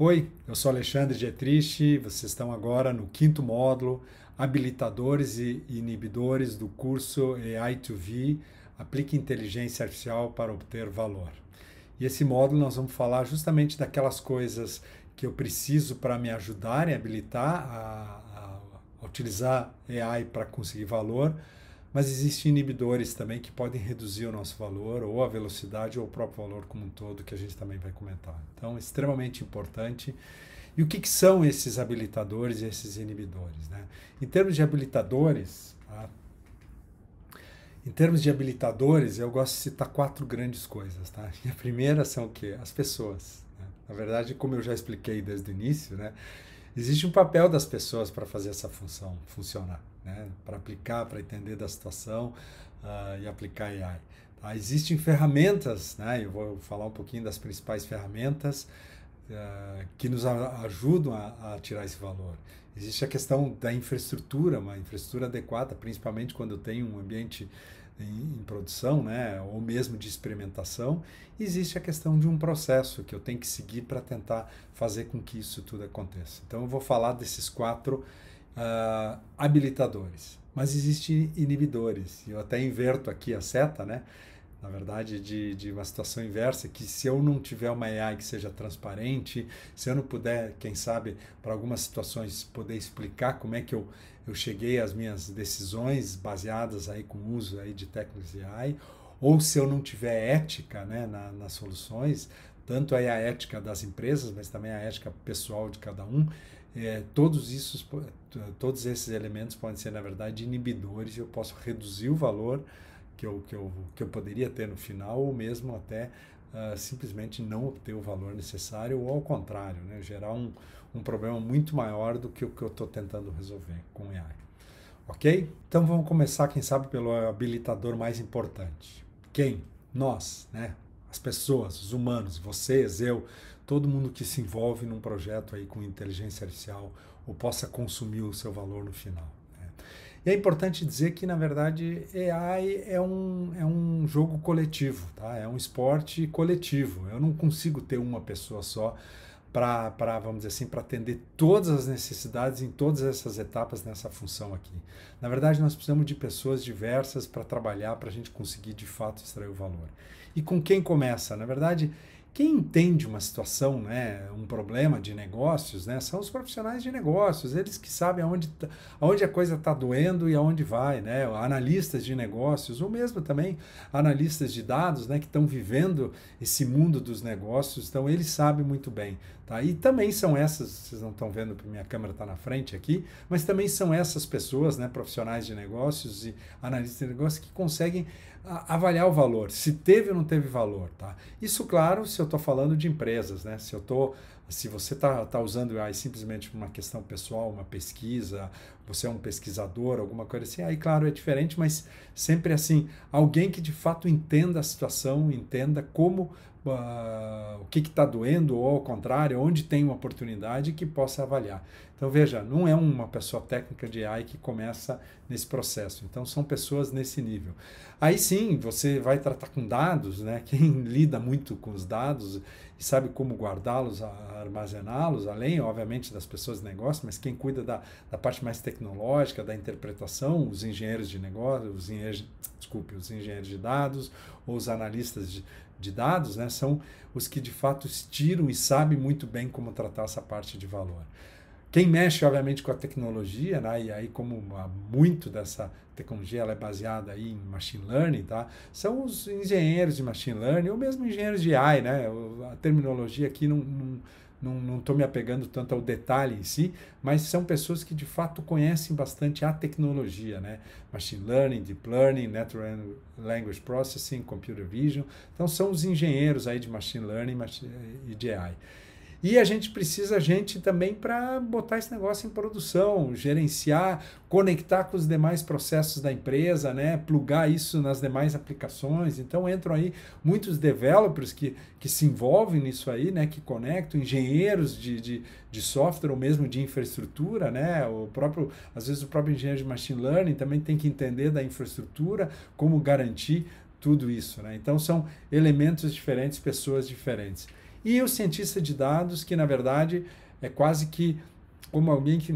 Oi, eu sou Alexandre Dietrich, vocês estão agora no quinto módulo, habilitadores e inibidores do curso AI2V, aplique inteligência artificial para obter valor. E esse módulo nós vamos falar justamente daquelas coisas que eu preciso para me ajudar e habilitar a, a utilizar AI para conseguir valor, mas existem inibidores também que podem reduzir o nosso valor, ou a velocidade, ou o próprio valor como um todo, que a gente também vai comentar. Então, extremamente importante. E o que, que são esses habilitadores e esses inibidores? Né? Em termos de habilitadores, tá? em termos de habilitadores, eu gosto de citar quatro grandes coisas. Tá? E a primeira são o quê? As pessoas. Né? Na verdade, como eu já expliquei desde o início, né? existe um papel das pessoas para fazer essa função funcionar né, para aplicar, para entender da situação uh, e aplicar AI. Tá? Existem ferramentas, né, eu vou falar um pouquinho das principais ferramentas uh, que nos ajudam a, a, tirar esse valor. Existe a questão da infraestrutura, uma infraestrutura adequada, principalmente quando tem um ambiente em, em produção, né, ou mesmo de experimentação. Existe a questão de um processo que eu tenho que seguir para tentar fazer com que isso tudo aconteça. Então, eu vou falar desses quatro uh, habilitadores, mas existem inibidores. Eu até inverto aqui a seta, né? na verdade, de, de uma situação inversa, que se eu não tiver uma AI que seja transparente, se eu não puder, quem sabe, para algumas situações, poder explicar como é que eu, eu cheguei às minhas decisões baseadas aí com o uso aí de técnicas de AI, ou se eu não tiver ética né, na, nas soluções, tanto aí a ética das empresas, mas também a ética pessoal de cada um, é, todos, todos esses elementos podem ser, na verdade, inibidores e eu posso reduzir o valor que eu, que eu, que eu poderia ter no final ou mesmo até uh, simplesmente não obter o valor necessário ou, ao contrário, né, gerar um, um problema muito maior do que o que eu estou tentando resolver com AI. Ok? Então vamos começar, quem sabe, pelo habilitador mais importante. Quem? Nós, né? As pessoas, os humanos, vocês, eu, todo mundo que se envolve num projeto aí com inteligência artificial ou possa consumir o seu valor no final. Né? E é importante dizer que, na verdade, AI é um, é um jogo coletivo, tá? é um esporte coletivo. Eu não consigo ter uma pessoa só para, vamos dizer assim, para atender todas as necessidades em todas essas etapas nessa função aqui. Na verdade, nós precisamos de pessoas diversas para trabalhar, para a gente conseguir de fato extrair o valor. E com quem começa? Na verdade, quem entende uma situação, né, um problema de negócios, né, são os profissionais de negócios, eles que sabem aonde, tá, aonde a coisa está doendo e aonde vai, né, analistas de negócios, ou mesmo também analistas de dados, né, que estão vivendo esse mundo dos negócios, então eles sabem muito bem, tá? E também são essas, vocês não estão vendo que minha câmera está na frente aqui, mas também são essas pessoas, né, profissionais de negócios e analistas de negócios que conseguem avaliar o valor, se teve ou não teve valor, tá? Isso, claro, se eu estou falando de empresas, né? Se eu tô, se você está tá usando aí simplesmente uma questão pessoal, uma pesquisa, você é um pesquisador, alguma coisa assim, aí, claro, é diferente, mas sempre assim, alguém que de fato entenda a situação, entenda como uh, o que está doendo, ou ao contrário, onde tem uma oportunidade que possa avaliar. Então, veja, não é uma pessoa técnica de AI que começa nesse processo. Então, são pessoas nesse nível. Aí sim, você vai tratar com dados, né? Quem lida muito com os dados e sabe como guardá-los, armazená-los, além, obviamente, das pessoas de negócio, mas quem cuida da, da parte mais tecnológica, da interpretação, os engenheiros de negócio, os engenheiros, desculpe, os engenheiros de dados, ou os analistas de, de dados, né, são os que de fato tiram e sabem muito bem como tratar essa parte de valor. Quem mexe, obviamente, com a tecnologia, né, e aí como muito dessa tecnologia ela é baseada aí em machine learning, tá, são os engenheiros de machine learning ou mesmo engenheiros de AI, né, a terminologia aqui não, não não estou me apegando tanto ao detalhe em si, mas são pessoas que de fato conhecem bastante a tecnologia, né? Machine Learning, Deep Learning, Natural Language Processing, Computer Vision. Então são os engenheiros aí de Machine Learning eh, e de AI. E a gente precisa gente também para botar esse negócio em produção, gerenciar, conectar com os demais processos da empresa, né? plugar isso nas demais aplicações. Então entram aí muitos developers que, que se envolvem nisso aí, né? que conectam, engenheiros de, de, de software ou mesmo de infraestrutura, né? o próprio, às vezes o próprio engenheiro de machine learning também tem que entender da infraestrutura, como garantir tudo isso. Né? Então, são elementos diferentes, pessoas diferentes. E o cientista de dados, que na verdade é quase que como alguém que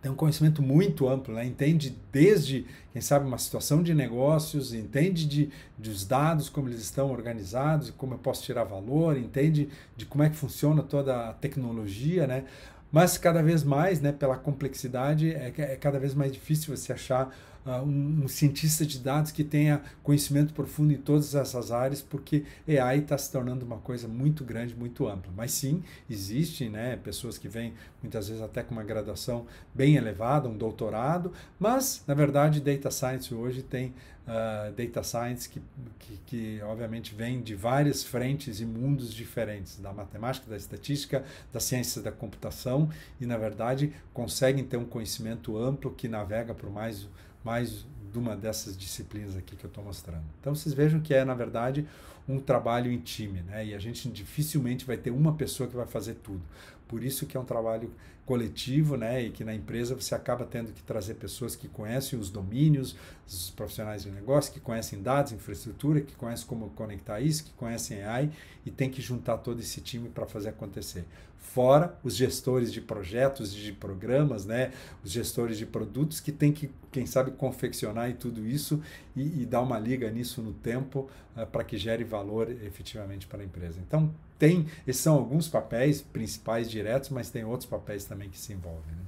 tem um conhecimento muito amplo, né? entende desde, quem sabe, uma situação de negócios, entende de, dos dados, como eles estão organizados, como eu posso tirar valor, entende de como é que funciona toda a tecnologia, né? Mas cada vez mais, né, pela complexidade, é, é cada vez mais difícil você achar ah, um, cientista de dados que tenha conhecimento profundo em todas essas áreas, porque AI está se tornando uma coisa muito grande, muito ampla. Mas sim, existem né, pessoas que vêm muitas vezes até com uma graduação bem elevada, um doutorado, mas na verdade Data Science hoje tem Uh, data science que, que, que, obviamente vem de várias frentes e mundos diferentes da matemática, da estatística, da ciência da computação e na verdade conseguem ter um conhecimento amplo que navega por mais mais de uma dessas disciplinas aqui que eu estou mostrando. Então vocês vejam que é, na verdade, um trabalho em time, né? E a gente dificilmente vai ter uma pessoa que vai fazer tudo. Por isso que é um trabalho coletivo, né? E que na empresa você acaba tendo que trazer pessoas que conhecem os domínios, os profissionais de negócio, que conhecem dados, infraestrutura, que conhecem como conectar isso, que conhecem AI e tem que juntar todo esse time para fazer acontecer. Fora os gestores de projetos, de programas, né? Os gestores de produtos que tem que, quem sabe, confeccionar e tudo isso e, e dar uma liga nisso no tempo né, para que gere valor efetivamente para a empresa. Então, tem, esses são alguns papéis principais diretos, mas tem outros papéis também que se envolvem. Né?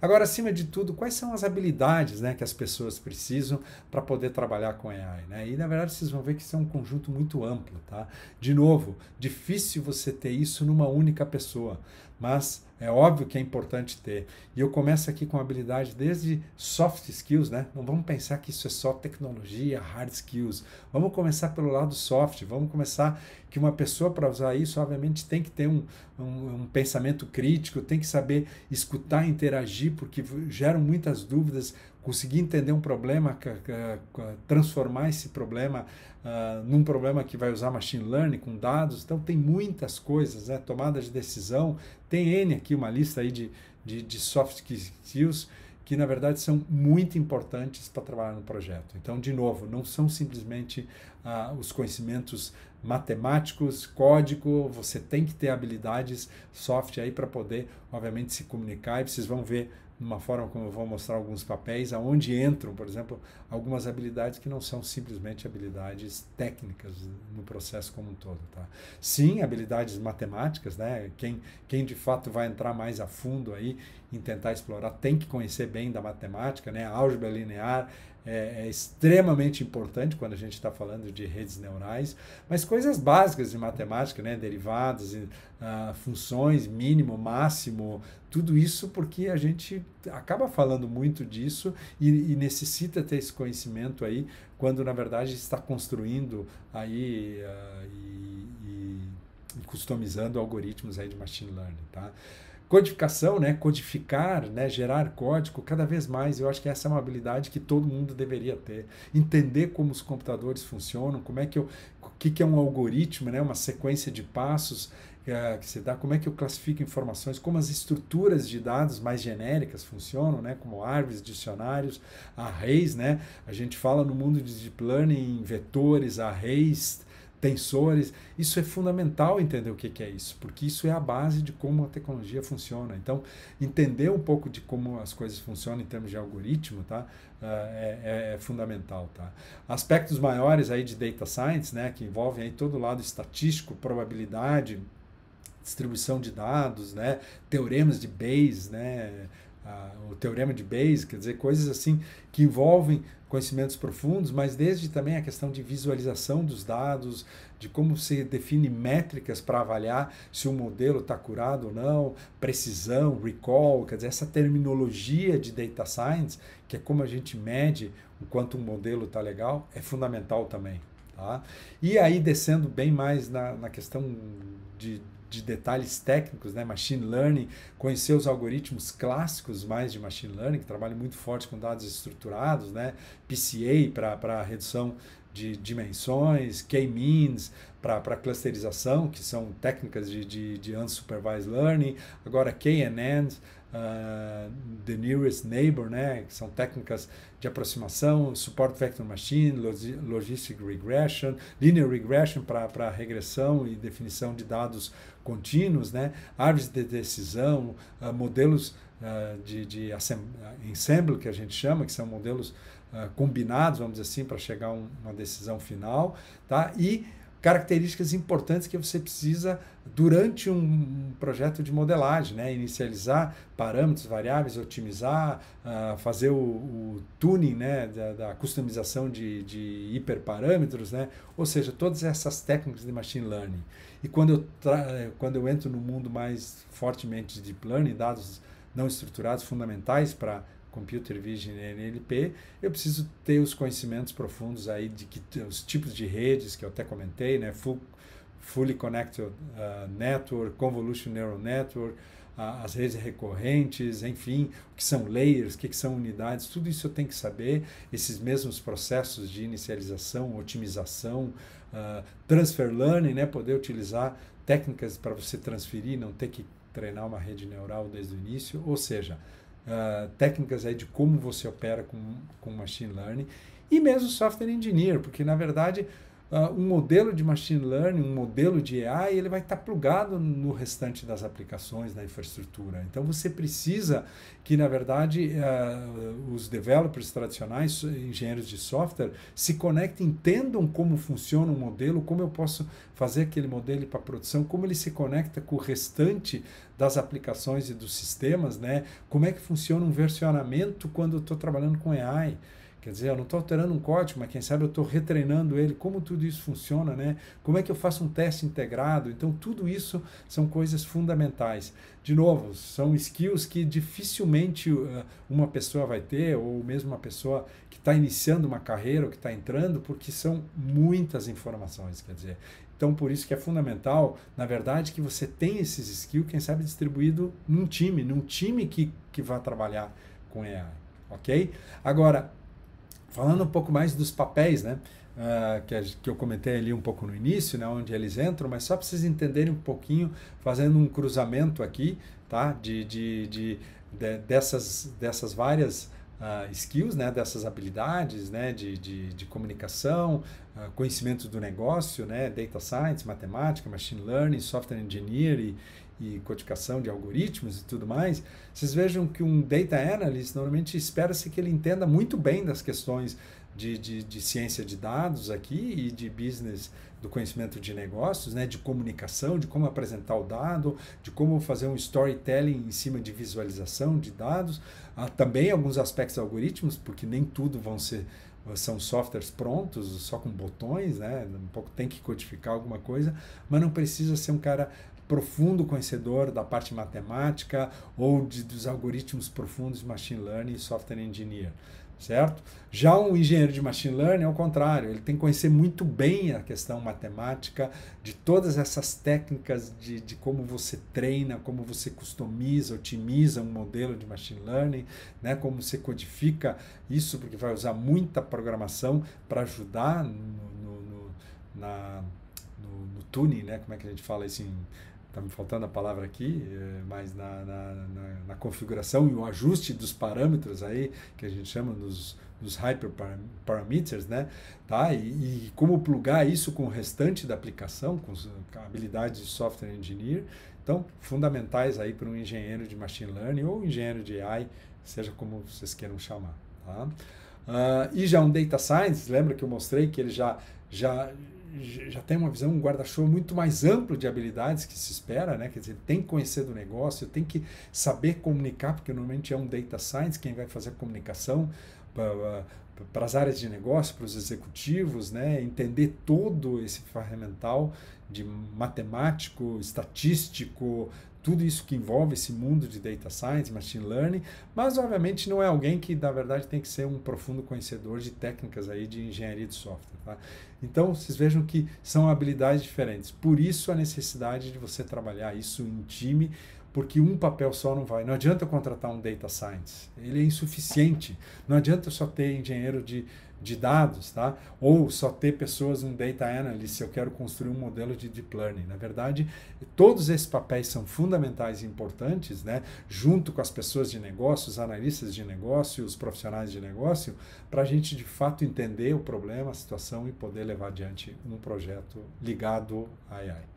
Agora, acima de tudo, quais são as habilidades né, que as pessoas precisam para poder trabalhar com AI? Né? E, na verdade, vocês vão ver que isso é um conjunto muito amplo. Tá? De novo, difícil você ter isso numa única pessoa mas é óbvio que é importante ter. E eu começo aqui com habilidade desde soft skills, né? Não vamos pensar que isso é só tecnologia, hard skills. Vamos começar pelo lado soft, vamos começar que uma pessoa para usar isso, obviamente, tem que ter um, um, um, pensamento crítico, tem que saber escutar, interagir, porque geram muitas dúvidas, conseguir entender um problema, transformar esse problema uh, num problema que vai usar machine learning com dados. Então tem muitas coisas, né? Tomada de decisão. Tem N aqui, uma lista aí de, de, de soft skills que na verdade são muito importantes para trabalhar no projeto. Então, de novo, não são simplesmente ah, os conhecimentos matemáticos, código, você tem que ter habilidades soft aí para poder, obviamente, se comunicar e vocês vão ver uma forma como eu vou mostrar alguns papéis, aonde entram, por exemplo, algumas habilidades que não são simplesmente habilidades técnicas no processo como um todo, tá? Sim, habilidades matemáticas, né? Quem, quem de fato vai entrar mais a fundo aí em tentar explorar tem que conhecer bem da matemática, né? Álgebra linear, é, é extremamente importante quando a gente está falando de redes neurais, mas coisas básicas de matemática, né? derivadas, uh, ah, funções, mínimo, máximo, tudo isso porque a gente acaba falando muito disso e, e necessita ter esse conhecimento aí quando na verdade está construindo aí uh, e, e, e customizando algoritmos aí de machine learning, tá? codificação, né, codificar, né, gerar código, cada vez mais, eu acho que essa é uma habilidade que todo mundo deveria ter. Entender como os computadores funcionam, como é que eu, o que, que é um algoritmo, né, uma sequência de passos eh, que se dá, como é que eu classifico informações, como as estruturas de dados mais genéricas funcionam, né, como árvores, dicionários, arrays, né, a gente fala no mundo de deep learning, vetores, arrays, tensores. Isso é fundamental entender o que, é isso, porque isso é a base de como a tecnologia funciona. Então, entender um pouco de como as coisas funcionam em termos de algoritmo, tá? Ah, é, é, é, fundamental, tá? Aspectos maiores aí de data science, né, que envolvem aí todo o lado estatístico, probabilidade, distribuição de dados, né, teoremas de Bayes, né, o teorema de Bayes, quer dizer, coisas assim que envolvem conhecimentos profundos, mas desde também a questão de visualização dos dados, de como se define métricas para avaliar se o modelo está curado ou não, precisão, recall, quer dizer, essa terminologia de data science, que é como a gente mede o quanto um modelo está legal, é fundamental também. Tá? E aí descendo bem mais na, na questão de de detalhes técnicos, né? machine learning, conhecer os algoritmos clássicos mais de machine learning, que trabalham muito forte com dados estruturados, né? PCA para redução de dimensões, K-means para clusterização, que são técnicas de, de, de unsupervised learning, agora KNNs, uh, The Nearest Neighbor, né, que são técnicas de aproximação, Support Vector Machine, Logistic Regression, Linear Regression para regressão e definição de dados contínuos, né, árvores de decisão, uh, modelos uh, de, de ensemble, que a gente chama, que são modelos combinados, vamos dizer assim, para chegar a um, uma decisão final, tá? e características importantes que você precisa durante um projeto de modelagem, né? inicializar parâmetros, variáveis, otimizar, uh, fazer o, o, tuning né? da, da customização de, de, hiperparâmetros, né? ou seja, todas essas técnicas de machine learning. E quando eu, quando eu entro no mundo mais fortemente de deep learning, dados não estruturados fundamentais para Computer Vision NLP, eu preciso ter os conhecimentos profundos aí de que os tipos de redes que eu até comentei, né? Full, fully Connected uh, Network, Convolution Neural Network, uh, as redes recorrentes, enfim, o que são layers, o que são unidades, tudo isso eu tenho que saber, esses mesmos processos de inicialização, otimização, uh, transfer learning, né? poder utilizar técnicas para você transferir, não ter que treinar uma rede neural desde o início, ou seja, uh, técnicas aí de como você opera com, com machine learning, e mesmo software engineer, porque na verdade uh, um modelo de machine learning, um modelo de AI, ele vai estar tá plugado no restante das aplicações, da infraestrutura. Então você precisa que, na verdade, uh, os developers tradicionais, engenheiros de software, se conectem, entendam como funciona o um modelo, como eu posso fazer aquele modelo para produção, como ele se conecta com o restante das aplicações e dos sistemas, né? Como é que funciona um versionamento quando eu estou trabalhando com AI? Quer dizer, eu não estou alterando um código, mas quem sabe eu estou retreinando ele, como tudo isso funciona, né? Como é que eu faço um teste integrado? Então, tudo isso são coisas fundamentais. De novo, são skills que dificilmente eh, uma pessoa vai ter, ou mesmo uma pessoa que está iniciando uma carreira, ou que está entrando, porque são muitas informações, quer dizer. Então, por isso que é fundamental, na verdade, que você tenha esses skills, quem sabe distribuído num time, num time que, que vá trabalhar com AI, ok? Agora, falando um pouco mais dos papéis, né? Uh, que, que eu comentei ali um pouco no início, né, onde eles entram, mas só para vocês entenderem um pouquinho, fazendo um cruzamento aqui, tá? De, de, de, de dessas, dessas várias uh, skills, né, dessas habilidades, né, de, de, de comunicação, uh, conhecimento do negócio, né, data science, matemática, machine learning, software engineering e codificação de algoritmos e tudo mais, vocês vejam que um data analyst normalmente espera-se que ele entenda muito bem das questões de, de, de, ciência de dados aqui e de business do conhecimento de negócios, né, de comunicação, de como apresentar o dado, de como fazer um storytelling em cima de visualização de dados, há também alguns aspectos algoritmos, porque nem tudo vão ser são softwares prontos, só com botões, né? Um pouco tem que codificar alguma coisa, mas não precisa ser um cara profundo conhecedor da parte matemática ou de, dos algoritmos profundos de machine learning e software engineer, certo? Já um engenheiro de machine learning, é o contrário, ele tem que conhecer muito bem a questão matemática, de todas essas técnicas de, de como você treina, como você customiza, otimiza um modelo de machine learning, né? como você codifica isso, porque vai usar muita programação para ajudar no, no, no na, no, no tuning, né? como é que a gente fala assim? está me faltando a palavra aqui, eh, mas na, na, na, na, configuração e o ajuste dos parâmetros aí, que a gente chama nos, nos hyperparameters, né? Tá? E, e, como plugar isso com o restante da aplicação, com habilidades de software engineer. Então, fundamentais aí para um engenheiro de machine learning ou engenheiro de AI, seja como vocês queiram chamar. Tá? Uh, e já um data science, lembra que eu mostrei que ele já, já já tem uma visão, um guarda-chuva muito mais amplo de habilidades que se espera, né? Quer dizer, tem que conhecer do negócio, tem que saber comunicar, porque normalmente é um data science quem vai fazer a comunicação para as áreas de negócio, para os executivos, né? Entender todo esse ferramental de matemático, estatístico, tudo isso que envolve esse mundo de data science, machine learning, mas obviamente não é alguém que na verdade tem que ser um profundo conhecedor de técnicas aí de engenharia de software, tá? Então, vocês vejam que são habilidades diferentes. Por isso a necessidade de você trabalhar isso em time, porque um papel só não vai. Não adianta eu contratar um data science, ele é insuficiente. Não adianta eu só ter engenheiro de, de dados, tá? Ou só ter pessoas um data analyst se eu quero construir um modelo de deep learning. Na verdade, todos esses papéis são fundamentais e importantes, né? Junto com as pessoas de negócio, os analistas de negócio, os profissionais de negócio, para a gente de fato entender o problema, a situação e poder levar adiante um projeto ligado à AI.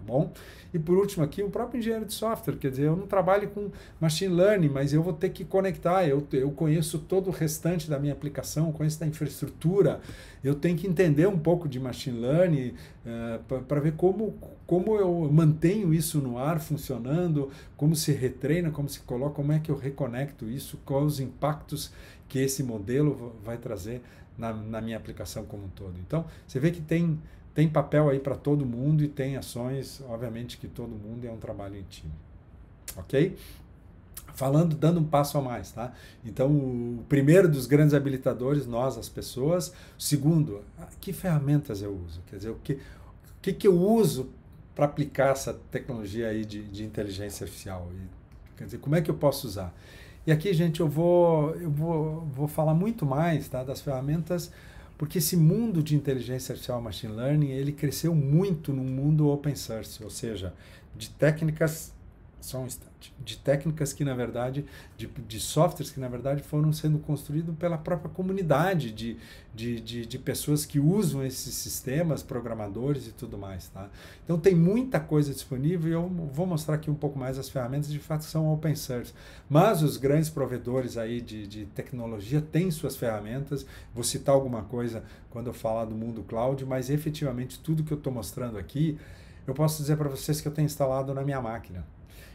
Tá bom? E por último aqui, o próprio engenheiro de software, quer dizer, eu não trabalho com machine learning, mas eu vou ter que conectar, eu, eu conheço todo o restante da minha aplicação, conheço da infraestrutura, eu tenho que entender um pouco de machine learning uh, eh, para ver como, como eu mantenho isso no ar funcionando, como se retreina, como se coloca, como é que eu reconecto isso, quais os impactos que esse modelo vai trazer na, na minha aplicação como um todo. Então, você vê que tem tem papel aí para todo mundo e tem ações, obviamente, que todo mundo é um trabalho em time. Ok? Falando, dando um passo a mais, tá? Então, o primeiro dos grandes habilitadores, nós, as pessoas. segundo, ah, que ferramentas eu uso? Quer dizer, o que, o que, que eu uso para aplicar essa tecnologia aí de, de inteligência artificial? E, quer dizer, como é que eu posso usar? E aqui, gente, eu vou, eu vou, vou falar muito mais tá, das ferramentas porque esse mundo de inteligência artificial machine learning, ele cresceu muito no mundo open source, ou seja, de técnicas só um instante, de técnicas que na verdade, de, de softwares que na verdade foram sendo construídos pela própria comunidade de, de, de, de, pessoas que usam esses sistemas, programadores e tudo mais, tá? Então tem muita coisa disponível e eu vou mostrar aqui um pouco mais as ferramentas de fato são open source, mas os grandes provedores aí de, de tecnologia têm suas ferramentas, vou citar alguma coisa quando eu falar do mundo cloud, mas efetivamente tudo que eu estou mostrando aqui, eu posso dizer para vocês que eu tenho instalado na minha máquina,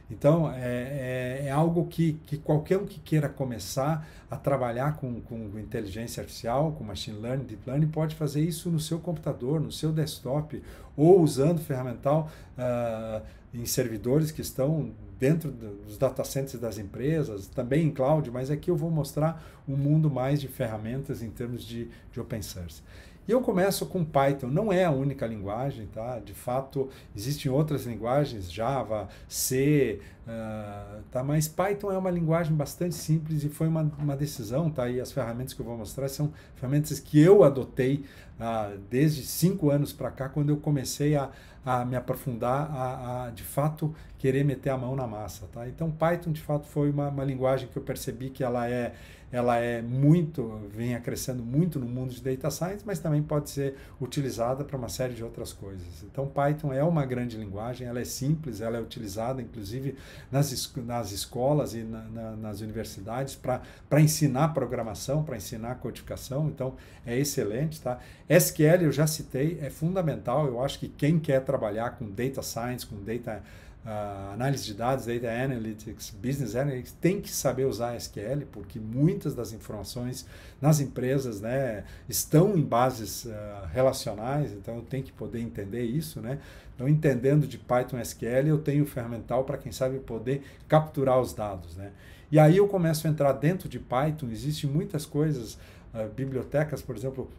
então, é, é, é algo que, que qualquer um que queira começar a trabalhar com, com inteligência artificial, com machine learning, deep learning, pode fazer isso no seu computador, no seu desktop, ou usando ferramental uh, em servidores que estão dentro dos data centers das empresas, também em cloud, mas aqui eu vou mostrar um mundo mais de ferramentas em termos de, de open source. E eu começo com Python, não é a única linguagem, tá? De fato, existem outras linguagens, Java, C, uh, tá? Mas Python é uma linguagem bastante simples e foi uma, uma decisão, tá? E as ferramentas que eu vou mostrar são ferramentas que eu adotei uh, desde cinco anos para cá, quando eu comecei a, a me aprofundar, a, a, de fato querer meter a mão na massa, tá? Então, Python, de fato, foi uma, uma linguagem que eu percebi que ela é ela é muito, vem crescendo muito no mundo de data science, mas também pode ser utilizada para uma série de outras coisas. Então, Python é uma grande linguagem, ela é simples, ela é utilizada inclusive nas, nas escolas e na, na, nas universidades para ensinar programação, para ensinar codificação, então é excelente. Tá? SQL, eu já citei, é fundamental, eu acho que quem quer trabalhar com data science, com data uh, análise de dados, data analytics, business analytics, tem que saber usar SQL, porque muitas das informações nas empresas né, estão em bases uh, relacionais, então eu tenho que poder entender isso. Né? Então, entendendo de Python SQL, eu tenho o ferramental para, quem sabe, poder capturar os dados. Né? E aí eu começo a entrar dentro de Python, existem muitas coisas, uh, bibliotecas, por exemplo,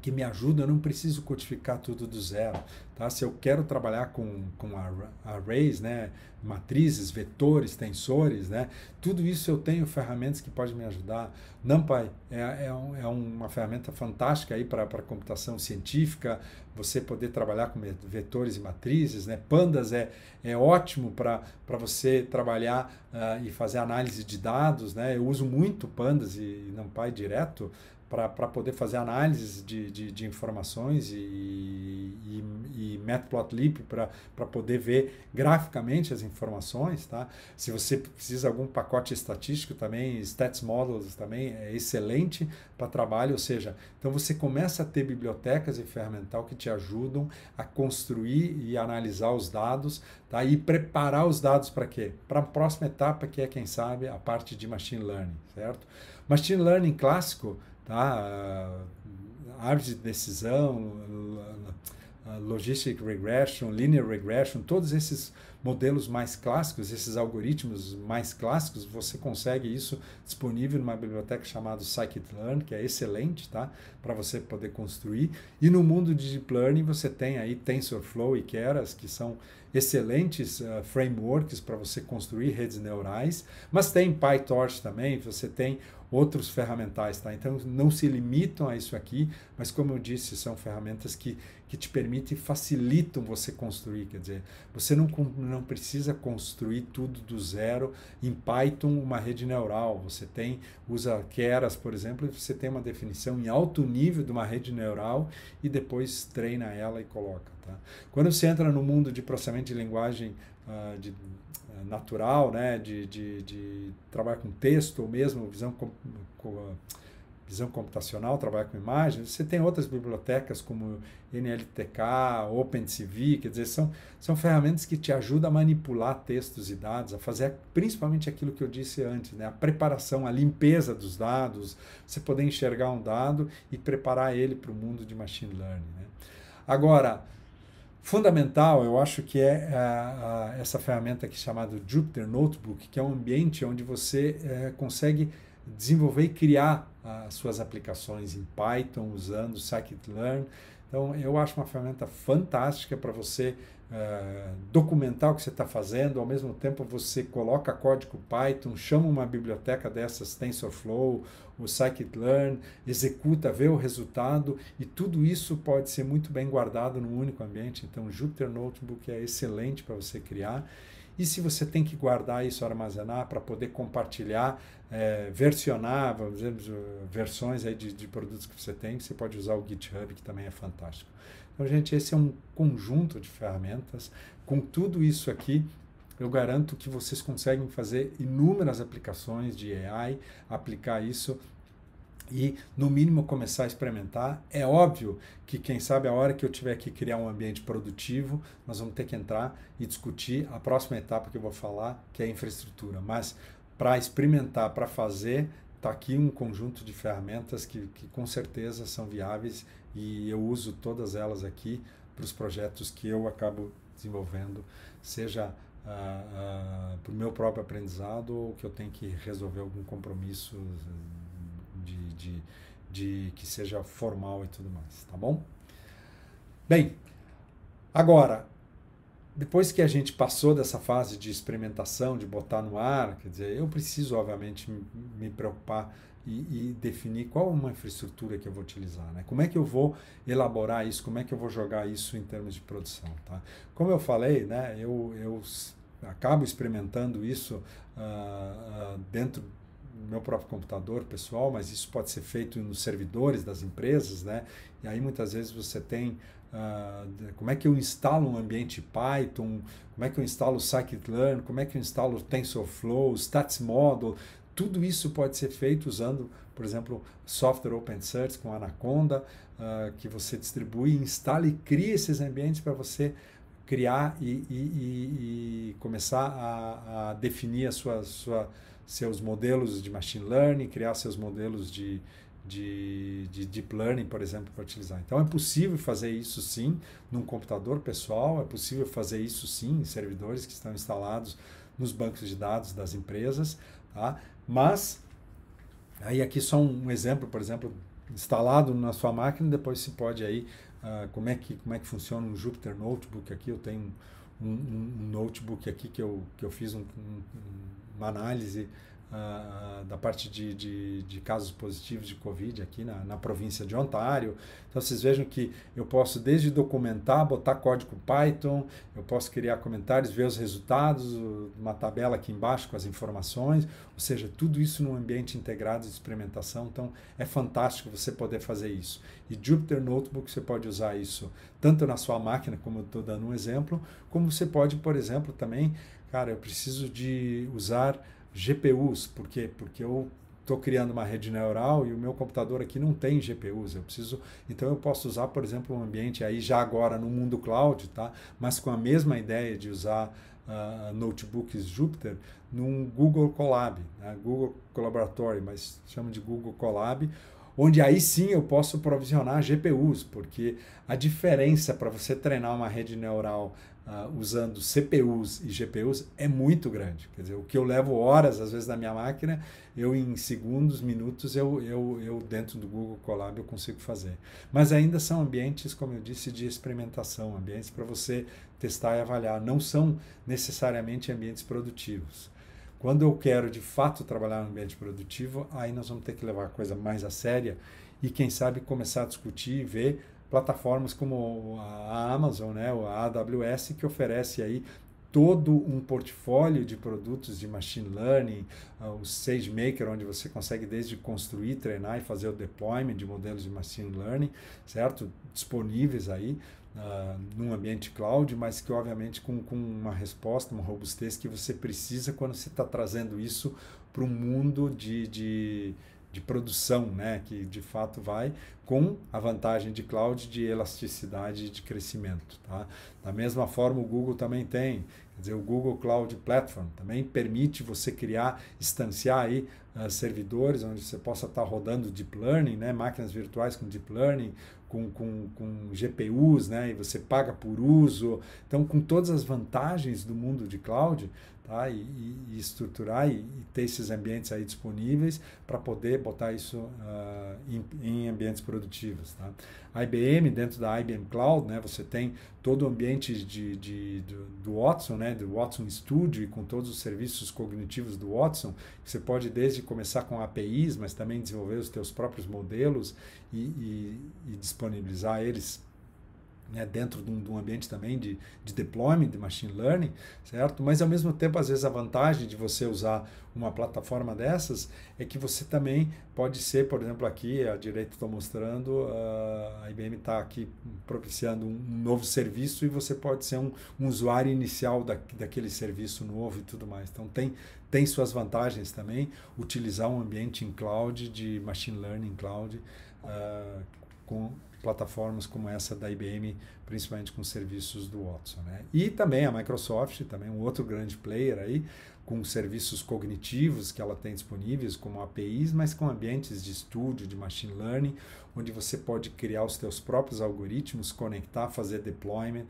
que me ajuda, eu não preciso codificar tudo do zero. Tá? Se eu quero trabalhar com, com arrays, né? matrizes, vetores, tensores, né? tudo isso eu tenho ferramentas que podem me ajudar. NumPy é, é, um, é uma ferramenta fantástica para computação científica, você poder trabalhar com vetores e matrizes. Né? Pandas é, é ótimo para você trabalhar uh, e fazer análise de dados. Né? Eu uso muito Pandas e, e NumPy direto para poder fazer análises de, de, de informações e, e, e matplotlib para poder ver graficamente as informações, tá? Se você precisa de algum pacote estatístico também, stats models também é excelente para trabalho, ou seja, então você começa a ter bibliotecas e ferramental que te ajudam a construir e analisar os dados, tá? E preparar os dados para quê? Para a próxima etapa que é, quem sabe, a parte de machine learning, certo? Machine learning clássico tá? Árvore de decisão, logistic regression, linear regression, todos esses modelos mais clássicos, esses algoritmos mais clássicos, você consegue isso disponível numa biblioteca chamada scikit-learn, que é excelente, tá? Para você poder construir. E no mundo de deep learning você tem aí TensorFlow e Keras, que são excelentes uh, frameworks para você construir redes neurais, mas tem PyTorch também, você tem outros ferramentais, tá? Então não se limitam a isso aqui, mas como eu disse, são ferramentas que, que te permitem, facilitam você construir, quer dizer, você não, não precisa construir tudo do zero em Python uma rede neural, você tem, usa Keras, por exemplo, você tem uma definição em alto nível de uma rede neural e depois treina ela e coloca. Tá? Quando você entra no mundo de processamento de linguagem uh, de, uh, natural, né, de, de, de, trabalhar com texto ou mesmo visão, com, com, visão computacional, trabalhar com imagens, você tem outras bibliotecas como NLTK, OpenCV, quer dizer, são, são ferramentas que te ajudam a manipular textos e dados, a fazer principalmente aquilo que eu disse antes, né? a preparação, a limpeza dos dados, você poder enxergar um dado e preparar ele para o mundo de machine learning. Né? Agora, Fundamental, eu acho que é a, é, a, essa ferramenta aqui chamada Jupyter Notebook, que é um ambiente onde você é, consegue desenvolver e criar as ah, suas aplicações em Python usando scikit-learn então, eu acho uma ferramenta fantástica para você eh, documentar o que você está fazendo, ao mesmo tempo você coloca código Python, chama uma biblioteca dessas, TensorFlow, o scikit-learn, executa, vê o resultado, e tudo isso pode ser muito bem guardado num único ambiente. Então, Jupyter Notebook é excelente para você criar e se você tem que guardar isso, armazenar para poder compartilhar, é, versionar, vamos dizer, versões aí de, de produtos que você tem, você pode usar o GitHub, que também é fantástico. Então, gente, esse é um conjunto de ferramentas. Com tudo isso aqui, eu garanto que vocês conseguem fazer inúmeras aplicações de AI, aplicar isso e, no mínimo, começar a experimentar. É óbvio que, quem sabe, a hora que eu tiver que criar um ambiente produtivo, nós vamos ter que entrar e discutir a próxima etapa que eu vou falar, que é a infraestrutura. Mas para experimentar, para fazer, está aqui um conjunto de ferramentas que, que com certeza são viáveis e eu uso todas elas aqui para os projetos que eu acabo desenvolvendo, seja uh, ah, uh, ah, para o meu próprio aprendizado ou que eu tenho que resolver algum compromisso de, de, de que seja formal e tudo mais, tá bom? Bem, agora, depois que a gente passou dessa fase de experimentação, de botar no ar, quer dizer, eu preciso, obviamente, me preocupar e, e, definir qual uma infraestrutura que eu vou utilizar, né? Como é que eu vou elaborar isso, como é que eu vou jogar isso em termos de produção, tá? Como eu falei, né, eu, eu acabo experimentando isso uh, uh, dentro meu próprio computador pessoal, mas isso pode ser feito nos servidores das empresas, né? E aí muitas vezes você tem uh, como é que eu instalo um ambiente Python, como é que eu instalo o scikit-learn, como é que eu instalo o TensorFlow, o StatsModel, tudo isso pode ser feito usando, por exemplo, software open source com Anaconda, uh, que você distribui, instala e cria esses ambientes para você criar e, e, e, e começar a, a, definir a sua, sua seus modelos de machine learning, criar seus modelos de, de, de deep learning, por exemplo, para utilizar. Então, é possível fazer isso sim num computador pessoal, é possível fazer isso sim em servidores que estão instalados nos bancos de dados das empresas, tá? mas aí aqui só um exemplo, por exemplo, instalado na sua máquina, depois se pode aí uh, como é que como é que funciona um Jupyter Notebook aqui. Eu tenho um, um, um notebook aqui que eu que eu fiz um, um uma análise ah, ah, da parte de, de, de, casos positivos de Covid aqui na, na província de Ontário. Então vocês vejam que eu posso desde documentar, botar código Python, eu posso criar comentários, ver os resultados, uma tabela aqui embaixo com as informações, ou seja, tudo isso num ambiente integrado de experimentação. Então é fantástico você poder fazer isso. E Jupyter Notebook você pode usar isso tanto na sua máquina, como eu estou dando um exemplo, como você pode, por exemplo, também Cara, eu preciso de usar GPUs, por quê? Porque eu estou criando uma rede neural e o meu computador aqui não tem GPUs. Eu preciso, então eu posso usar, por exemplo, um ambiente aí já agora no mundo cloud, tá? Mas com a mesma ideia de usar uh, notebooks Jupyter num Google Colab, né? Google Collaboratory, mas chama de Google Colab, onde aí sim eu posso provisionar GPUs, porque a diferença para você treinar uma rede neural uh, usando CPUs e GPUs é muito grande. Quer dizer, o que eu levo horas, às vezes, na minha máquina, eu em segundos, minutos, eu, eu, eu dentro do Google Colab eu consigo fazer. Mas ainda são ambientes, como eu disse, de experimentação, ambientes para você testar e avaliar. Não são necessariamente ambientes produtivos. Quando eu quero de fato trabalhar no ambiente produtivo, aí nós vamos ter que levar a coisa mais a séria e, quem sabe, começar a discutir e ver plataformas como a Amazon, né, ou a AWS, que oferece aí todo um portfólio de produtos de machine learning, ah, o SageMaker, onde você consegue desde construir, treinar e fazer o deployment de modelos de machine learning, certo? Disponíveis aí uh, num ambiente cloud, mas que obviamente com, com uma resposta, uma robustez que você precisa quando você está trazendo isso para o mundo de, de de produção, né, que de fato vai com a vantagem de cloud de elasticidade de crescimento, tá? Da mesma forma o Google também tem, quer dizer, o Google Cloud Platform também permite você criar, instanciar aí uh, servidores onde você possa estar tá rodando deep learning, né, máquinas virtuais com deep learning, com, com, com GPUs, né, e você paga por uso. Então, com todas as vantagens do mundo de cloud, tá? e, e, e estruturar e, e, ter esses ambientes aí disponíveis para poder botar isso uh, em, em, ambientes produtivos. Tá? A IBM, dentro da IBM Cloud, né, você tem todo o ambiente de, de, do, Watson, né, do Watson Studio e com todos os serviços cognitivos do Watson, você pode desde começar com APIs, mas também desenvolver os teus próprios modelos e, e disponibilizar eles né, dentro de um, de um, ambiente também de, de deployment, de machine learning, certo? Mas ao mesmo tempo, às vezes a vantagem de você usar uma plataforma dessas é que você também pode ser, por exemplo, aqui à direita estou mostrando, ah, a IBM está aqui propiciando um novo serviço e você pode ser um, um usuário inicial da, daquele serviço novo e tudo mais. Então tem, tem suas vantagens também utilizar um ambiente em cloud, de machine learning cloud, uh, com, plataformas como essa da IBM, principalmente com serviços do Watson. Né? E também a Microsoft, também um outro grande player aí, com serviços cognitivos que ela tem disponíveis, como APIs, mas com ambientes de estúdio, de machine learning, onde você pode criar os seus próprios algoritmos, conectar, fazer deployment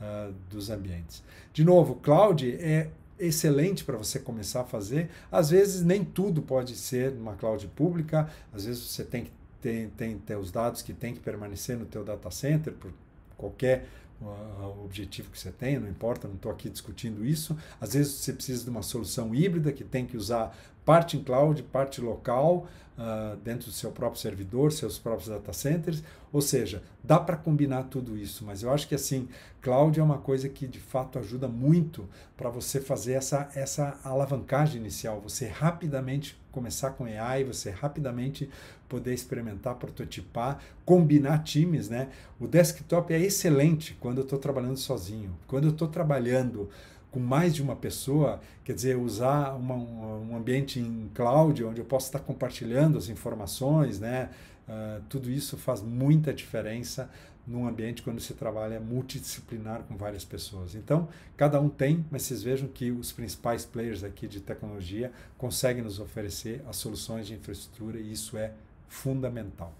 uh, dos ambientes. De novo, cloud é excelente para você começar a fazer. Às vezes nem tudo pode ser numa cloud pública, às vezes você tem que tem, tem, tem os dados que tem que permanecer no teu data center por qualquer ah, objetivo que você tenha não importa, não estou aqui discutindo isso. Às vezes você precisa de uma solução híbrida que tem que usar parte em cloud, parte local, uh, dentro do seu próprio servidor, seus próprios data centers. Ou seja, dá para combinar tudo isso, mas eu acho que assim, cloud é uma coisa que de fato ajuda muito para você fazer essa, essa alavancagem inicial, você rapidamente começar com AI, você rapidamente poder experimentar, prototipar, combinar times, né? O desktop é excelente quando eu estou trabalhando sozinho, quando eu estou trabalhando com mais de uma pessoa, quer dizer, usar uma, um ambiente em cloud, onde eu posso estar compartilhando as informações, né? Uh, tudo isso faz muita diferença num ambiente quando se trabalha multidisciplinar com várias pessoas. Então, cada um tem, mas vocês vejam que os principais players aqui de tecnologia conseguem nos oferecer as soluções de infraestrutura e isso é fundamental.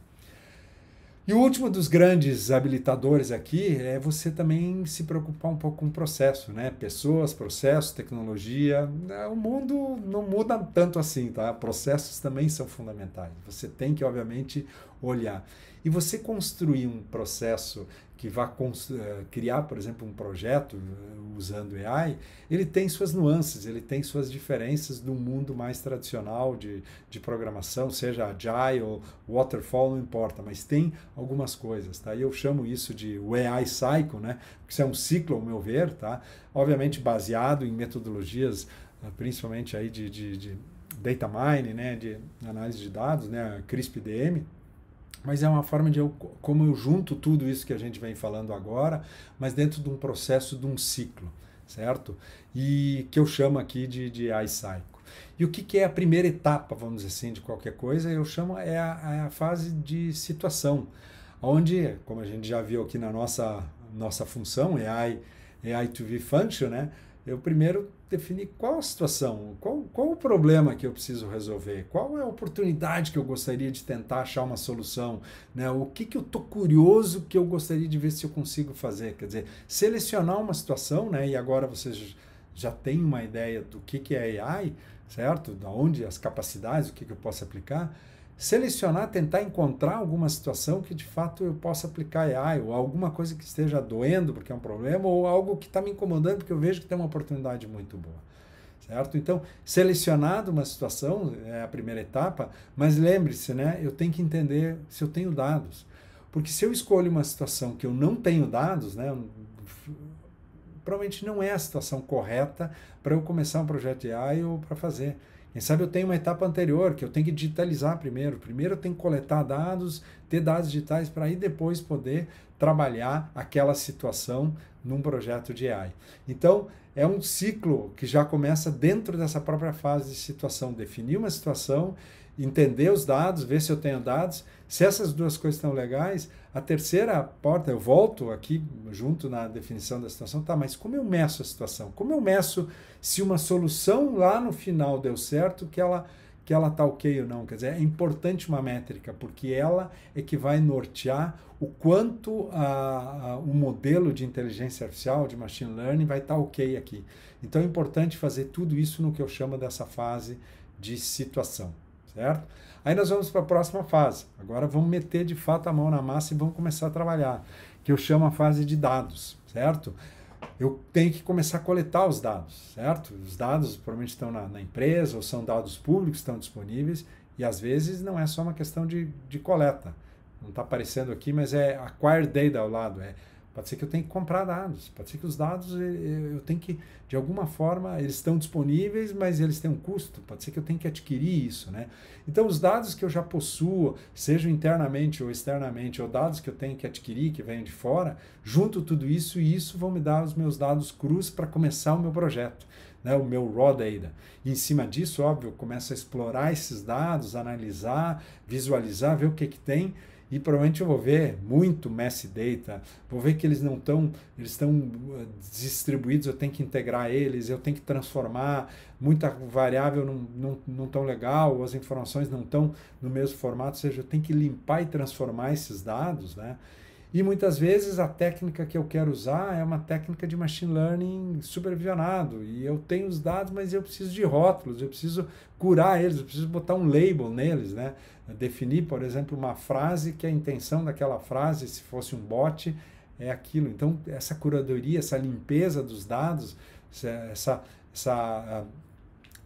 E o último dos grandes habilitadores aqui é você também se preocupar um pouco com o processo, né? Pessoas, processos, tecnologia. Né? O mundo não muda tanto assim, tá? Processos também são fundamentais. Você tem que, obviamente, olhar. E você construir um processo que vá eh, criar, por exemplo, um projeto eh, usando AI, ele tem suas nuances, ele tem suas diferenças do mundo mais tradicional de, de programação, seja Agile ou Waterfall, não importa, mas tem algumas coisas, tá? E eu chamo isso de o AI Cycle, né? Porque isso é um ciclo, ao meu ver, tá? Obviamente baseado em metodologias, eh, principalmente aí de, de, de data mining, né? De análise de dados, né? CRISP-DM, mas é uma forma de eu, como eu junto tudo isso que a gente vem falando agora, mas dentro de um processo, de um ciclo, certo? E que eu chamo aqui de, de iCycle. E o que, que, é a primeira etapa, vamos dizer assim, de qualquer coisa, eu chamo é a, é a fase de situação, onde, como a gente já viu aqui na nossa, nossa função, AI, AI to be Function, né? Eu primeiro definir qual a situação, qual, qual o problema que eu preciso resolver, qual é a oportunidade que eu gostaria de tentar achar uma solução, né? o que, que eu estou curioso que eu gostaria de ver se eu consigo fazer. Quer dizer, selecionar uma situação, né? e agora vocês já têm uma ideia do que, que é AI, certo? Da onde as capacidades, o que, que eu posso aplicar selecionar, tentar encontrar alguma situação que de fato eu possa aplicar AI, ou alguma coisa que esteja doendo porque é um problema, ou algo que está me incomodando porque eu vejo que tem uma oportunidade muito boa. Certo? Então, selecionado uma situação é a primeira etapa, mas lembre-se, né, eu tenho que entender se eu tenho dados. Porque se eu escolho uma situação que eu não tenho dados, né, provavelmente não é a situação correta para eu começar um projeto de AI ou para fazer. Quem sabe eu tenho uma etapa anterior, que eu tenho que digitalizar primeiro. Primeiro eu tenho que coletar dados, ter dados digitais para aí depois poder trabalhar aquela situação num projeto de AI. Então, é um ciclo que já começa dentro dessa própria fase de situação, definir uma situação, entender os dados, ver se eu tenho dados se essas duas coisas estão legais, a terceira porta, eu volto aqui junto na definição da situação, tá, mas como eu meço a situação? Como eu meço se uma solução lá no final deu certo, que ela que ela tá ok ou não? Quer dizer, é importante uma métrica, porque ela é que vai nortear o quanto a, a, o modelo de inteligência artificial, de machine learning, vai estar tá ok aqui. Então é importante fazer tudo isso no que eu chamo dessa fase de situação, certo? Aí nós vamos para a próxima fase. Agora vamos meter de fato a mão na massa e vamos começar a trabalhar, que eu chamo a fase de dados, certo? Eu tenho que começar a coletar os dados, certo? Os dados provavelmente estão na, na empresa ou são dados públicos, estão disponíveis, e às vezes não é só uma questão de, de coleta. Não está aparecendo aqui, mas é acquire data ao lado, é Pode ser que eu tenha que comprar dados, pode ser que os dados eh, eh, eu tenho que, de alguma forma, eles estão disponíveis, mas eles têm um custo, pode ser que eu tenha que adquirir isso, né? Então, os dados que eu já possuo, sejam internamente ou externamente, ou dados que eu tenho que adquirir, que vêm de fora, junto tudo isso e isso vão me dar os meus dados cruz para começar o meu projeto. Né, o meu raw data. E em cima disso, óbvio, começa a explorar esses dados, analisar, visualizar, ver o que, que tem e provavelmente eu vou ver muito mass data, vou ver que eles não estão, eles estão eh, distribuídos, eu tenho que integrar eles, eu tenho que transformar, muita variável não, não, não tão legal, as informações não estão no mesmo formato, ou seja, eu tenho que limpar e transformar esses dados, né? E muitas vezes a técnica que eu quero usar é uma técnica de machine learning supervisionado. E eu tenho os dados, mas eu preciso de rótulos, eu preciso curar eles, eu preciso botar um label neles, né? definir, por exemplo, uma frase que a intenção daquela frase, se fosse um bot, é aquilo. Então, essa curadoria, essa limpeza dos dados, essa, essa ah,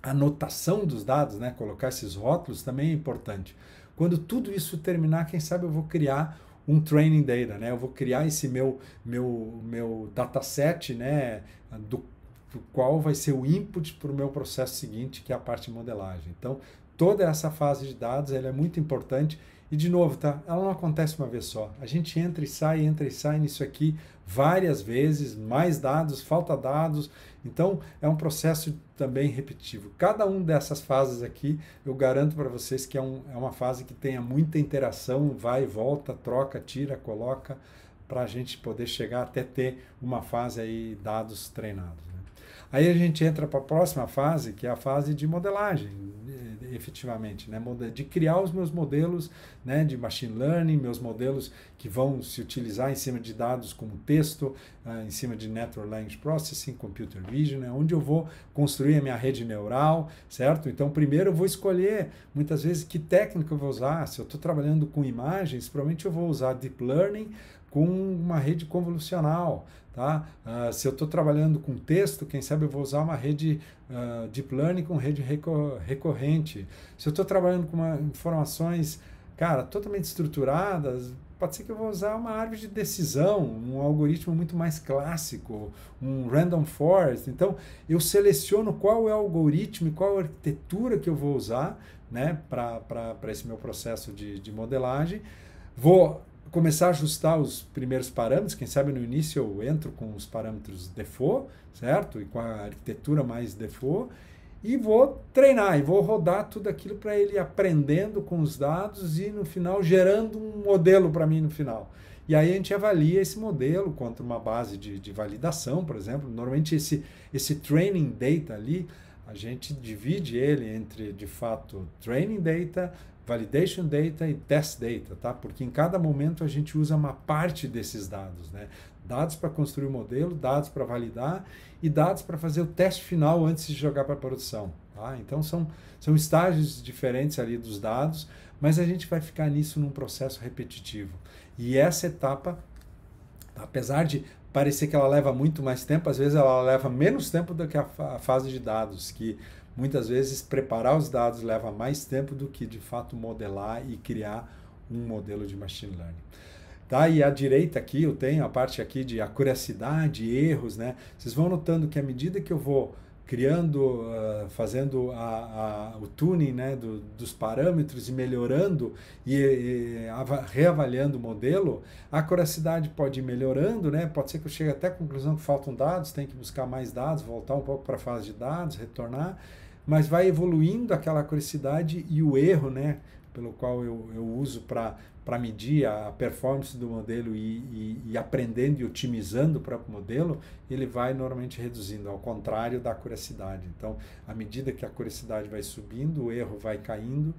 anotação dos dados, né? colocar esses rótulos também é importante. Quando tudo isso terminar, quem sabe eu vou criar um training data, né? Eu vou criar esse meu meu meu dataset, né, do, do qual vai ser o input para o meu processo seguinte, que é a parte de modelagem. Então, toda essa fase de dados ela é muito importante. E de novo, tá? Ela não acontece uma vez só. A gente entra e sai, entra e sai nisso aqui várias vezes, mais dados, falta dados. Então, é um processo também repetitivo. Cada uma dessas fases aqui, eu garanto para vocês que é, um, é uma fase que tenha muita interação, vai e volta, troca, tira, coloca, para a gente poder chegar até ter uma fase aí dados treinados. Aí a gente entra para a próxima fase, que é a fase de modelagem, efetivamente, né? de criar os meus modelos né? de machine learning, meus modelos que vão se utilizar em cima de dados como texto, ah, em cima de natural language processing, computer vision, né? onde eu vou construir a minha rede neural, certo? Então, primeiro eu vou escolher, muitas vezes, que técnica eu vou usar. Se eu estou trabalhando com imagens, provavelmente eu vou usar deep learning com uma rede convolucional, Tá? Uh, se eu estou trabalhando com texto, quem sabe eu vou usar uma rede uh, deep learning com rede recor recorrente. Se eu estou trabalhando com uma, informações, cara, totalmente estruturadas, pode ser que eu vou usar uma árvore de decisão, um algoritmo muito mais clássico, um random forest. Então, eu seleciono qual é o algoritmo e qual a arquitetura que eu vou usar né, para esse meu processo de, de modelagem. Vou começar a ajustar os primeiros parâmetros, quem sabe no início eu entro com os parâmetros default, certo? E com a arquitetura mais default, e vou treinar, e vou rodar tudo aquilo para ele aprendendo com os dados e no final gerando um modelo para mim no final. E aí a gente avalia esse modelo contra uma base de, de validação, por exemplo. Normalmente esse, esse training data ali, a gente divide ele entre, de fato, training data validation data e test data, tá? Porque em cada momento a gente usa uma parte desses dados, né? Dados para construir o modelo, dados para validar e dados para fazer o teste final antes de jogar para a produção, tá? Então são, são estágios diferentes ali dos dados, mas a gente vai ficar nisso num processo repetitivo. E essa etapa, apesar de parecer que ela leva muito mais tempo, às vezes ela leva menos tempo do que a, a fase de dados, que Muitas vezes, preparar os dados leva mais tempo do que de fato modelar e criar um modelo de machine learning. Tá? E à direita aqui eu tenho a parte aqui de acuracidade, erros, né? Vocês vão notando que à medida que eu vou criando, uh, fazendo a, a, o tuning né, do, dos parâmetros e melhorando e, e reavaliando o modelo, a coracidade pode ir melhorando, né? pode ser que eu chegue até a conclusão que faltam dados, tem que buscar mais dados, voltar um pouco para a fase de dados, retornar, mas vai evoluindo aquela curiosidade e o erro, né? pelo qual eu, eu uso para medir a performance do modelo e, e, e aprendendo e otimizando o próprio modelo, ele vai normalmente reduzindo, ao contrário da curiosidade. Então, à medida que a curiosidade vai subindo, o erro vai caindo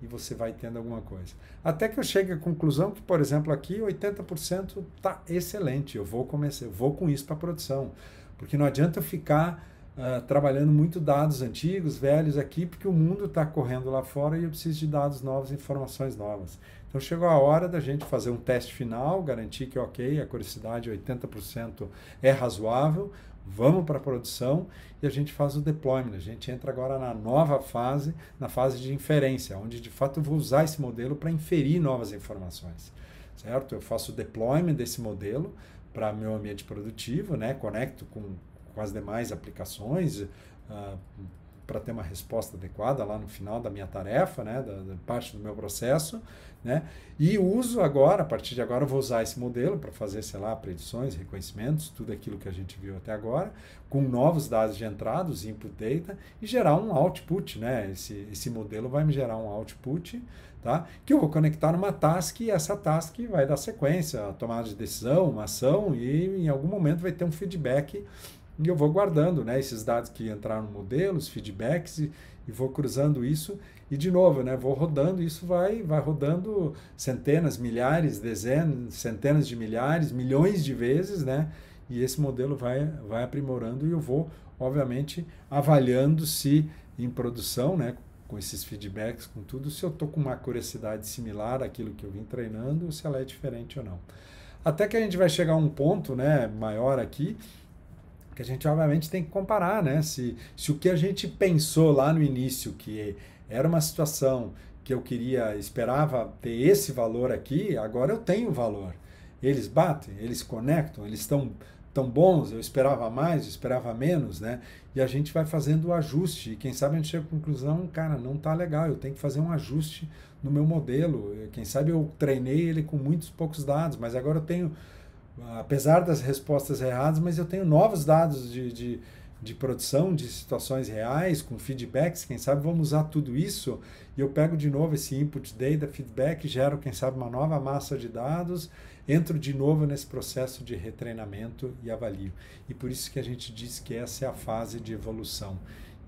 e você vai tendo alguma coisa. Até que eu chegue à conclusão que, por exemplo, aqui 80% está excelente, eu vou começar, eu vou com isso para a produção. Porque não adianta eu ficar ah, trabalhando muito dados antigos, velhos aqui, porque o mundo está correndo lá fora e eu preciso de dados novos, informações novas. Então chegou a hora da gente fazer um teste final, garantir que ok, a curiosidade 80% é razoável, vamos para a produção e a gente faz o deployment. A gente entra agora na nova fase, na fase de inferência, onde de fato eu vou usar esse modelo para inferir novas informações. Certo? Eu faço o deployment desse modelo para meu ambiente produtivo, né? conecto com com as demais aplicações uh, eh, para ter uma resposta adequada lá no final da minha tarefa, né, da, da, parte do meu processo, né, e uso agora, a partir de agora, eu vou usar esse modelo para fazer, sei lá, predições, reconhecimentos, tudo aquilo que a gente viu até agora, com novos dados de entrada, os input data, e gerar um output, né, esse, esse modelo vai me gerar um output, tá, que eu vou conectar numa task, e essa task vai dar sequência, a tomada de decisão, uma ação, e em algum momento vai ter um feedback e eu vou guardando né, esses dados que entraram no modelo, os feedbacks, e, e vou cruzando isso. E de novo, né, vou rodando, isso vai, vai rodando centenas, milhares, dezenas, centenas de milhares, milhões de vezes, né? E esse modelo vai, vai aprimorando e eu vou, obviamente, avaliando se em produção, né, com esses feedbacks, com tudo, se eu estou com uma curiosidade similar àquilo que eu vim treinando, ou se ela é diferente ou não. Até que a gente vai chegar a um ponto né, maior aqui, que a gente obviamente tem que comparar, né? Se, se o que a gente pensou lá no início, que era uma situação que eu queria, esperava ter esse valor aqui, agora eu tenho valor. Eles batem, eles conectam, eles estão tão bons, eu esperava mais, eu esperava menos, né? E a gente vai fazendo o ajuste. E quem sabe a gente chega à conclusão, cara, não tá legal, eu tenho que fazer um ajuste no meu modelo. Quem sabe eu treinei ele com muitos poucos dados, mas agora eu tenho apesar das respostas erradas, mas eu tenho novos dados de, de, de, produção de situações reais, com feedbacks, quem sabe vamos usar tudo isso e eu pego de novo esse input data, feedback, gero, quem sabe, uma nova massa de dados, entro de novo nesse processo de retreinamento e avalio. E por isso que a gente diz que essa é a fase de evolução.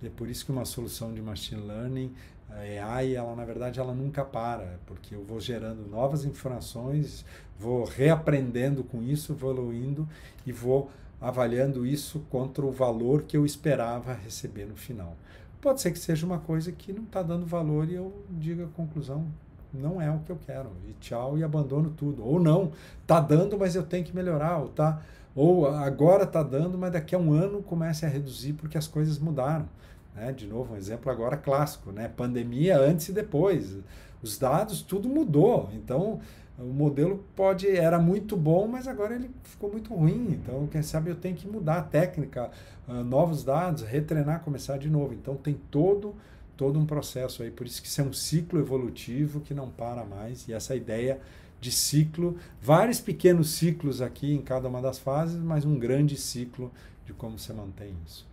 E é por isso que uma solução de machine learning a é, AI, ela na verdade, ela nunca para, porque eu vou gerando novas informações, vou reaprendendo com isso, evoluindo e vou avaliando isso contra o valor que eu esperava receber no final. Pode ser que seja uma coisa que não está dando valor e eu diga a conclusão, não é o que eu quero, e tchau, e abandono tudo. Ou não, está dando, mas eu tenho que melhorar, ou, tá, ou agora está dando, mas daqui a um ano comece a reduzir porque as coisas mudaram. Né? De novo, um exemplo agora clássico, né? pandemia antes e depois. Os dados, tudo mudou. Então, o modelo pode era muito bom, mas agora ele ficou muito ruim. Então, quem sabe eu tenho que mudar a técnica, uh, novos dados, retrenar, começar de novo. Então, tem todo todo um processo aí, por isso que isso é um ciclo evolutivo que não para mais. E essa ideia de ciclo, vários pequenos ciclos aqui em cada uma das fases, mas um grande ciclo de como você mantém isso.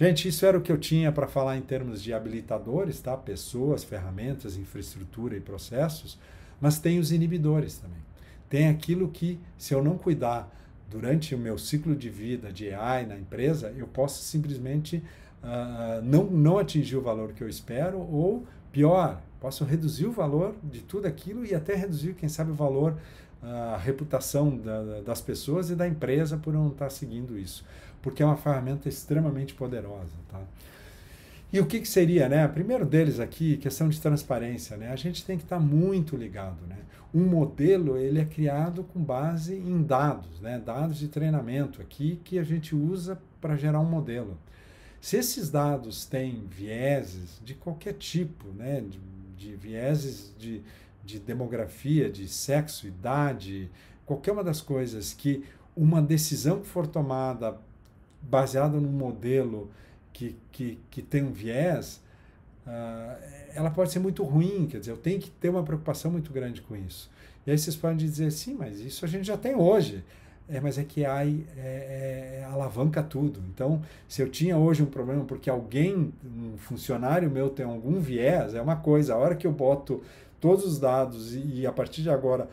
Gente, isso era o que eu tinha para falar em termos de habilitadores, tá? Pessoas, ferramentas, infraestrutura e processos, mas tem os inibidores também. Tem aquilo que, se eu não cuidar durante o meu ciclo de vida de AI na empresa, eu posso simplesmente uh, não, não atingir o valor que eu espero, ou pior, posso reduzir o valor de tudo aquilo e até reduzir, quem sabe, o valor, uh, a reputação da, das pessoas e da empresa por não estar tá seguindo isso porque é uma ferramenta extremamente poderosa. Tá? E o que, que seria, né? Primeiro deles aqui, questão de transparência, né? A gente tem que estar tá muito ligado, né? Um modelo, ele é criado com base em dados, né? Dados de treinamento aqui que a gente usa para gerar um modelo. Se esses dados têm vieses de qualquer tipo, né? De, de vieses de, de demografia, de sexo, idade, qualquer uma das coisas que uma decisão que for tomada baseada num modelo que, que, que tem um viés, uh, ela pode ser muito ruim. Quer dizer, eu tenho que ter uma preocupação muito grande com isso. E aí vocês podem dizer, sim, mas isso a gente já tem hoje. É, mas é que AI é, é, alavanca tudo. Então, se eu tinha hoje um problema porque alguém, um funcionário meu tem algum viés, é uma coisa. A hora que eu boto todos os dados e, e a partir de agora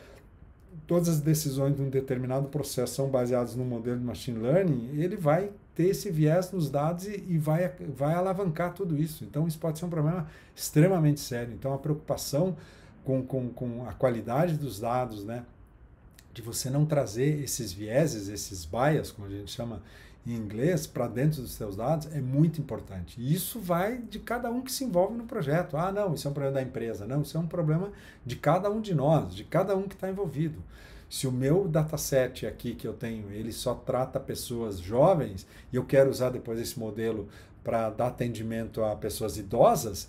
todas as decisões de um determinado processo são baseadas no modelo de machine learning, ele vai ter esse viés nos dados e, e vai, vai alavancar tudo isso. Então, isso pode ser um problema extremamente sério. Então, a preocupação com, com, com a qualidade dos dados, né? de você não trazer esses vieses, esses bias, como a gente chama, em inglês para dentro dos seus dados é muito importante. isso vai de cada um que se envolve no projeto. Ah, não, isso é um problema da empresa. Não, isso é um problema de cada um de nós, de cada um que está envolvido. Se o meu dataset aqui que eu tenho, ele só trata pessoas jovens e eu quero usar depois esse modelo para dar atendimento a pessoas idosas,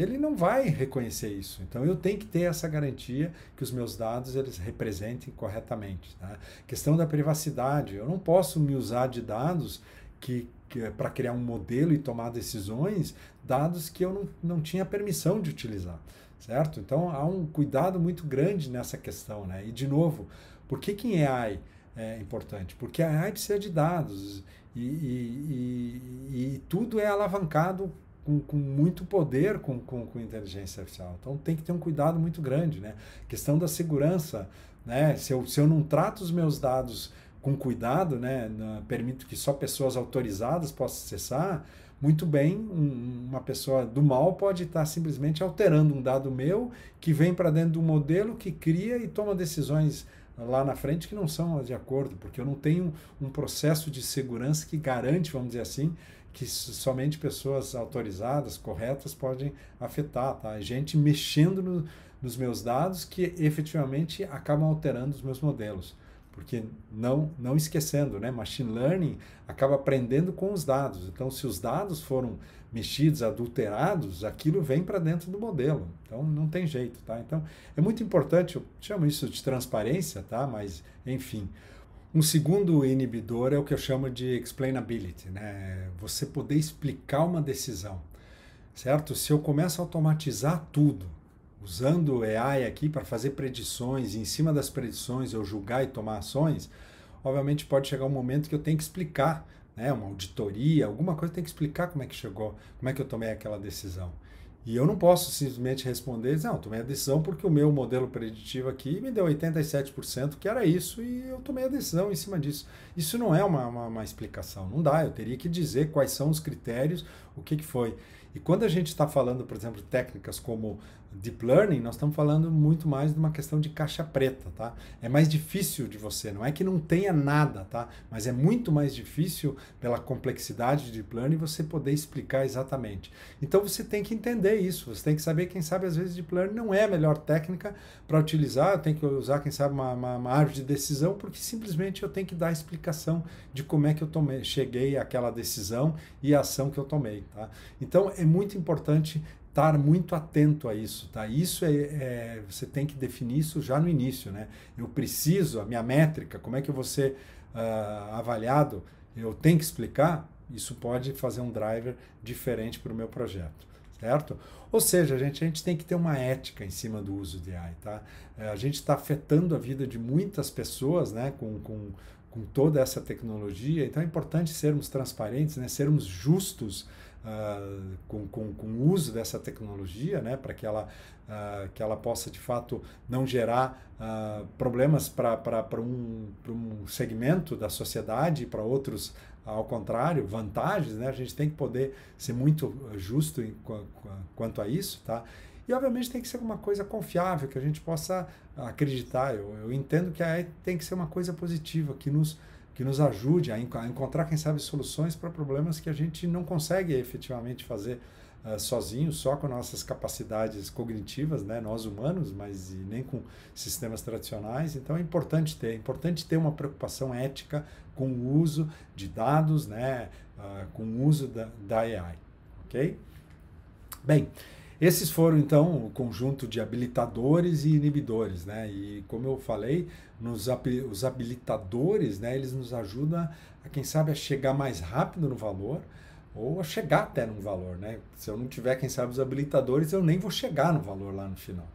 ele não vai reconhecer isso. Então eu tenho que ter essa garantia que os meus dados eles representem corretamente. Tá? Questão da privacidade, eu não posso me usar de dados que, que para criar um modelo e tomar decisões, dados que eu não, não tinha permissão de utilizar, certo? Então há um cuidado muito grande nessa questão, né? E de novo, por que que em AI é importante? Porque a AI precisa de dados e, e, e, e tudo é alavancado com, com muito poder com, com, com, inteligência artificial. Então tem que ter um cuidado muito grande, né? Questão da segurança, né? Se eu, se eu não trato os meus dados com cuidado, né? permito que só pessoas autorizadas possam acessar, muito bem, um, uma pessoa do mal pode estar simplesmente alterando um dado meu que vem para dentro do modelo que cria e toma decisões lá na frente que não são de acordo, porque eu não tenho um processo de segurança que garante, vamos dizer assim, que somente pessoas autorizadas, corretas, podem afetar, tá? É gente mexendo no, nos meus dados que efetivamente acabam alterando os meus modelos. Porque não, não esquecendo, né? Machine Learning acaba aprendendo com os dados. Então, se os dados foram mexidos, adulterados, aquilo vem para dentro do modelo. Então, não tem jeito, tá? Então, é muito importante, eu chamo isso de transparência, tá? Mas, enfim... Um segundo inibidor é o que eu chamo de explainability, né? Você poder explicar uma decisão, certo? Se eu começo a automatizar tudo, usando o AI aqui para fazer predições, e em cima das predições eu julgar e tomar ações, obviamente pode chegar um momento que eu tenho que explicar, né? Uma auditoria, alguma coisa tem que explicar como é que chegou, como é que eu tomei aquela decisão. E eu não posso simplesmente responder, não, tomei a decisão porque o meu modelo preditivo aqui me deu 87%, que era isso, e eu tomei a decisão em cima disso. Isso não é uma, uma, uma explicação, não dá, eu teria que dizer quais são os critérios, o que, que foi. E quando a gente está falando, por exemplo, técnicas como deep learning, nós estamos falando muito mais de uma questão de caixa preta, tá? É mais difícil de você, não é que não tenha nada, tá? Mas é muito mais difícil pela complexidade de deep learning você poder explicar exatamente. Então você tem que entender isso, você tem que saber, quem sabe às vezes deep learning não é a melhor técnica para utilizar, tem que usar, quem sabe, uma, uma, uma, árvore de decisão, porque simplesmente eu tenho que dar a explicação de como é que eu tomei, cheguei àquela decisão e a ação que eu tomei, tá? Então é muito importante estar muito atento a isso, tá? Isso é, é, você tem que definir isso já no início, né? Eu preciso, a minha métrica, como é que eu vou ser uh, avaliado, eu tenho que explicar, isso pode fazer um driver diferente para o meu projeto, certo? Ou seja, gente, a gente tem que ter uma ética em cima do uso de AI, tá? É, a gente está afetando a vida de muitas pessoas, né? Com, com, com toda essa tecnologia, então é importante sermos transparentes, né? Sermos justos uh, com, com, com o uso dessa tecnologia, né, para que, ela, uh, que ela possa de fato não gerar uh, problemas para um, um segmento da sociedade e para outros, ao contrário, vantagens. Né? A gente tem que poder ser muito justo em, quanto a isso. Tá? E, obviamente, tem que ser uma coisa confiável, que a gente possa acreditar. Eu, eu entendo que a tem que ser uma coisa positiva, que nos que nos ajude a, encontrar, quem sabe, soluções para problemas que a gente não consegue efetivamente fazer uh, sozinho, só com nossas capacidades cognitivas, né, nós humanos, mas nem com sistemas tradicionais. Então é importante ter, é importante ter uma preocupação ética com o uso de dados, né, uh, com o uso da, da AI, ok? Bem, esses foram, então, o conjunto de habilitadores e inibidores, né? E como eu falei, nos, os habilitadores, né, eles nos ajudam a, quem sabe, a chegar mais rápido no valor ou a chegar até no valor, né? Se eu não tiver, quem sabe, os habilitadores, eu nem vou chegar no valor lá no final,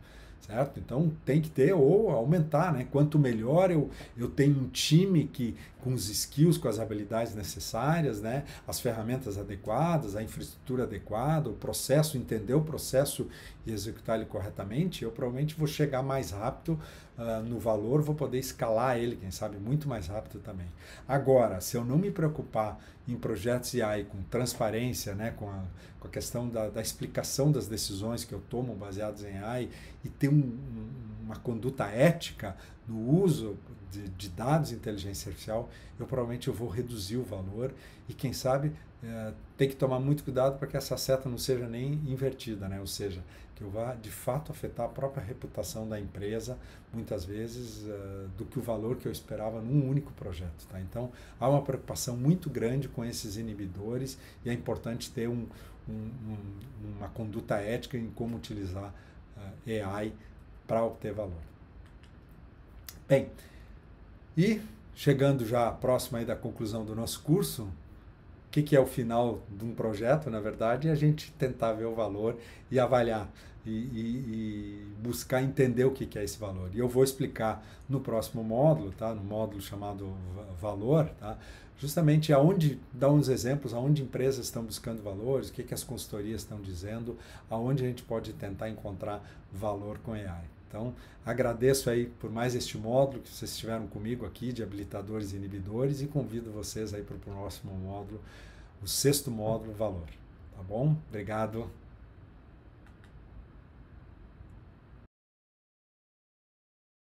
certo? Então, tem que ter ou aumentar, né? Quanto melhor eu, eu tenho um time que, com os skills, com as habilidades necessárias, né? as ferramentas adequadas, a infraestrutura adequada, o processo, entender o processo e executar ele corretamente, eu provavelmente vou chegar mais rápido uh, no valor, vou poder escalar ele, quem sabe, muito mais rápido também. Agora, se eu não me preocupar em projetos AI com transparência, né? com, a, com a questão da, da explicação das decisões que eu tomo baseadas em AI e ter um, um uma conduta ética no uso de, de dados de inteligência artificial, eu provavelmente eu vou reduzir o valor e quem sabe é, eh, tem que tomar muito cuidado para que essa seta não seja nem invertida, né? ou seja, que eu vá de fato afetar a própria reputação da empresa, muitas vezes, é, do que o valor que eu esperava num único projeto. Tá? Então, há uma preocupação muito grande com esses inibidores e é importante ter um, um, um, uma conduta ética em como utilizar uh, eh, AI para obter valor. Bem, e chegando já próximo aí da conclusão do nosso curso, o que, que é o final de um projeto, na verdade, é a gente tentar ver o valor e avaliar e, e, e buscar entender o que, que é esse valor. E eu vou explicar no próximo módulo, tá? no módulo chamado Valor, tá? justamente aonde dá uns exemplos, aonde empresas estão buscando valores, o que, que as consultorias estão dizendo, aonde a gente pode tentar encontrar valor com AI. Então, agradeço aí por mais este módulo que vocês tiveram comigo aqui de habilitadores e inibidores e convido vocês aí para o próximo módulo, o sexto módulo, valor. Tá bom? Obrigado.